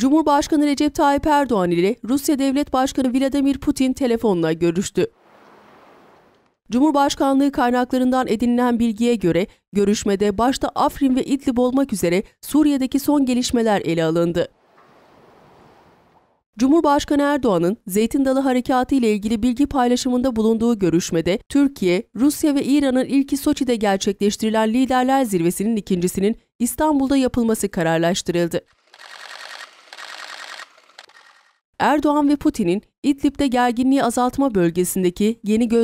Cumhurbaşkanı Recep Tayyip Erdoğan ile Rusya Devlet Başkanı Vladimir Putin telefonla görüştü. Cumhurbaşkanlığı kaynaklarından edinilen bilgiye göre görüşmede başta Afrin ve İdlib olmak üzere Suriye'deki son gelişmeler ele alındı. Cumhurbaşkanı Erdoğan'ın Zeytin Dalı Harekatı ile ilgili bilgi paylaşımında bulunduğu görüşmede Türkiye, Rusya ve İran'ın ilki Soçi'de gerçekleştirilen Liderler Zirvesi'nin ikincisinin İstanbul'da yapılması kararlaştırıldı. Erdoğan ve Putin'in İdlib'de gerginliği azaltma bölgesindeki yeni göz